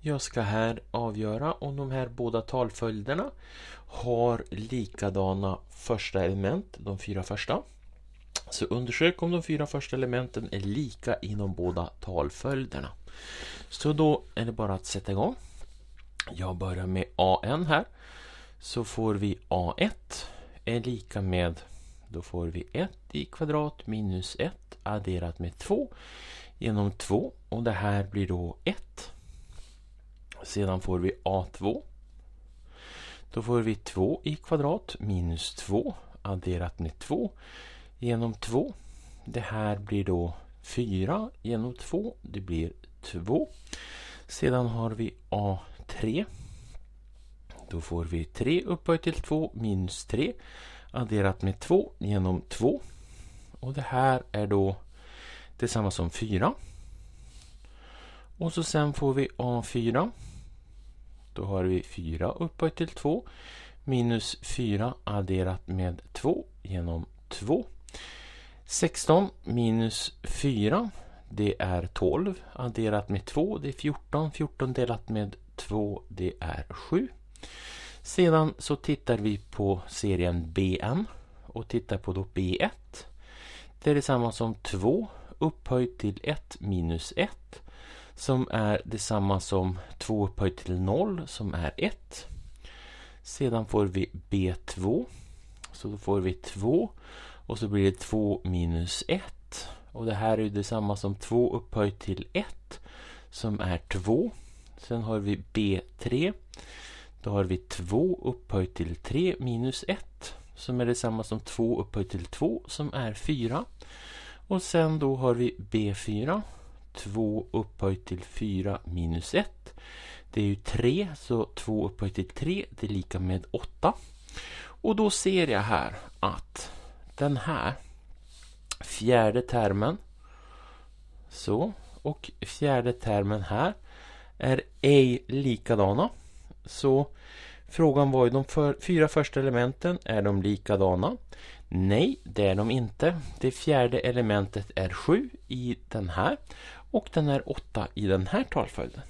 Jag ska här avgöra om de här båda talföljderna har likadana första element, de fyra första. Så undersök om de fyra första elementen är lika inom båda talföljderna. Så då är det bara att sätta igång. Jag börjar med AN här. Så får vi A1 är lika med, då får vi 1 i kvadrat minus 1 adderat med 2 genom 2 och det här blir då 1. Sedan får vi a2. Då får vi 2 i kvadrat minus 2 adderat med 2 genom 2. Det här blir då 4 genom 2. Det blir 2. Sedan har vi a3. Då får vi 3 upphöjt till 2 minus 3 adderat med 2 genom 2. Och det här är då detsamma som 4. Och så sen får vi a4. Då har vi 4 upphöjt till 2 minus 4 adderat med 2 genom 2. 16 minus 4 det är 12 adderat med 2 det är 14. 14 delat med 2 det är 7. Sedan så tittar vi på serien BN och tittar på då B1. Det är detsamma som 2 upphöjt till 1 minus 1 som är detsamma som 2 upphöjt till 0 som är 1. Sedan får vi B2. Så då får vi 2 och så blir det 2 minus 1. Och det här är ju detsamma som 2 upphöjt till 1 som är 2. Sen har vi B3. Då har vi 2 upphöjt till 3 minus 1 som är detsamma som 2 upphöjt till 2 som är 4. Och sen då har vi B4 2 upphöjt till 4 minus 1. Det är ju 3, så 2 upphöjt till 3 det är lika med 8. Och då ser jag här att den här fjärde termen så och fjärde termen här är ej likadana. Så frågan var ju de för, fyra första elementen, är de likadana? Nej, det är de inte. Det fjärde elementet är sju i den här och den är åtta i den här talföljden.